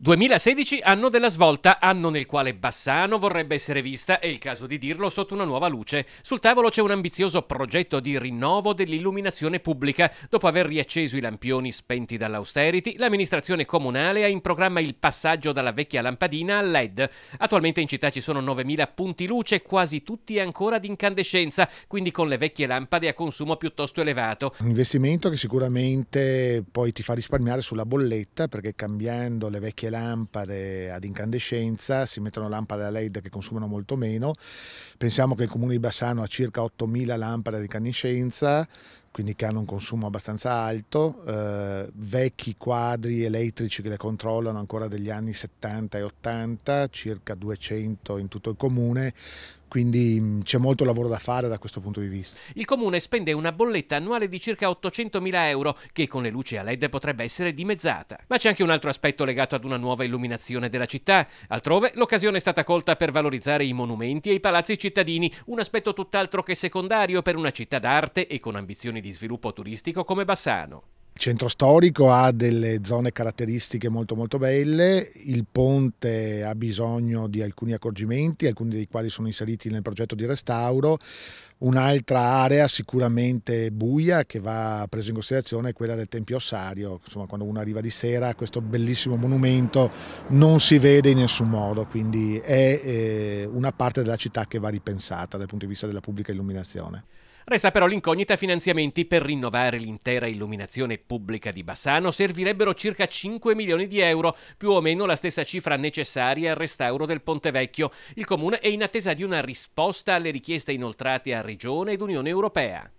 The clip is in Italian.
2016, anno della svolta, anno nel quale Bassano vorrebbe essere vista, è il caso di dirlo, sotto una nuova luce. Sul tavolo c'è un ambizioso progetto di rinnovo dell'illuminazione pubblica. Dopo aver riacceso i lampioni spenti dall'austerity, l'amministrazione comunale ha in programma il passaggio dalla vecchia lampadina al LED. Attualmente in città ci sono 9.000 punti luce, quasi tutti ancora di incandescenza, quindi con le vecchie lampade a consumo piuttosto elevato. Un investimento che sicuramente poi ti fa risparmiare sulla bolletta, perché cambiando le vecchie anche lampade ad incandescenza, si mettono lampade a LED che consumano molto meno. Pensiamo che il comune di Bassano ha circa 8.000 lampade ad incandescenza, quindi che hanno un consumo abbastanza alto, eh, vecchi quadri elettrici che le controllano ancora degli anni 70 e 80, circa 200 in tutto il comune, quindi mm, c'è molto lavoro da fare da questo punto di vista. Il comune spende una bolletta annuale di circa 800.000 euro che con le luci a LED potrebbe essere dimezzata. Ma c'è anche un altro aspetto legato ad una nuova illuminazione della città. Altrove l'occasione è stata colta per valorizzare i monumenti e i palazzi cittadini, un aspetto tutt'altro che secondario per una città d'arte e con ambizioni di sviluppo turistico come Bassano. Il centro storico ha delle zone caratteristiche molto molto belle, il ponte ha bisogno di alcuni accorgimenti, alcuni dei quali sono inseriti nel progetto di restauro. Un'altra area sicuramente buia che va presa in considerazione è quella del Tempio Ossario, insomma quando uno arriva di sera questo bellissimo monumento non si vede in nessun modo, quindi è eh, una parte della città che va ripensata dal punto di vista della pubblica illuminazione. Resta però l'incognita finanziamenti per rinnovare l'intera illuminazione Repubblica di Bassano servirebbero circa 5 milioni di euro, più o meno la stessa cifra necessaria al restauro del Ponte Vecchio. Il Comune è in attesa di una risposta alle richieste inoltrate a Regione ed Unione Europea.